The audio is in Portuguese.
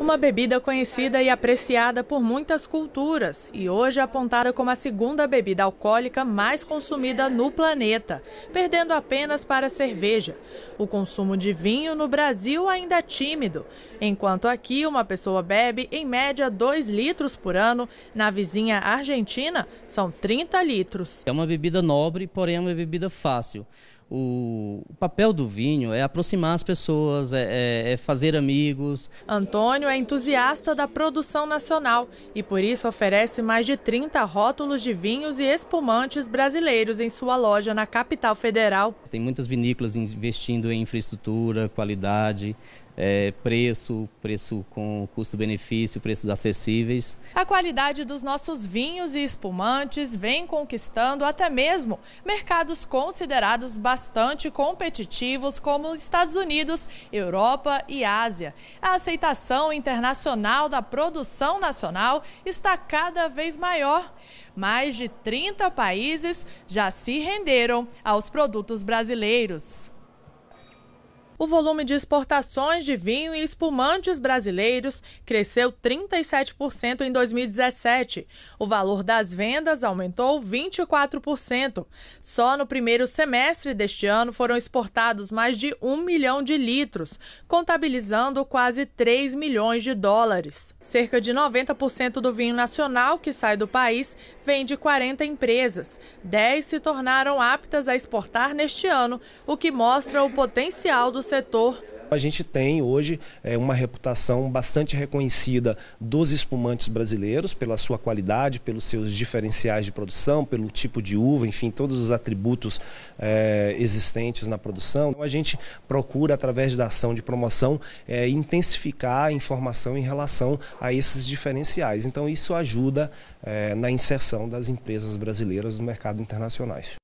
Uma bebida conhecida e apreciada por muitas culturas e hoje apontada como a segunda bebida alcoólica mais consumida no planeta, perdendo apenas para a cerveja. O consumo de vinho no Brasil ainda é tímido, enquanto aqui uma pessoa bebe em média 2 litros por ano, na vizinha Argentina são 30 litros. É uma bebida nobre, porém é uma bebida fácil o, papel do vinho é aproximar as pessoas, é, é, é, fazer amigos. Antônio é entusiasta da produção nacional e por isso oferece mais de 30 rótulos de vinhos e espumantes brasileiros em sua loja na capital federal. Tem muitas vinícolas investindo em infraestrutura, qualidade, é, preço, preço com custo-benefício, preços acessíveis. A qualidade dos nossos vinhos e espumantes vem conquistando até mesmo mercados considerados bastante competitivos, como Estados Unidos, Europa e Ásia. A aceitação internacional da produção nacional está cada vez maior. Mais de 30 países já se renderam aos produtos brasileiros. O volume de exportações de vinho e espumantes brasileiros cresceu 37% em 2017. O valor das vendas aumentou 24%. Só no primeiro semestre deste ano foram exportados mais de 1 milhão de litros, contabilizando quase 3 milhões de dólares. Cerca de 90% do vinho nacional que sai do país vem de 40 empresas. 10 se tornaram aptas a exportar neste ano, o que mostra o potencial do setor? A gente tem hoje é, uma reputação bastante reconhecida dos espumantes brasileiros pela sua qualidade, pelos seus diferenciais de produção, pelo tipo de uva, enfim, todos os atributos é, existentes na produção. Então, a gente procura, através da ação de promoção, é, intensificar a informação em relação a esses diferenciais. Então, isso ajuda é, na inserção das empresas brasileiras no mercado internacional.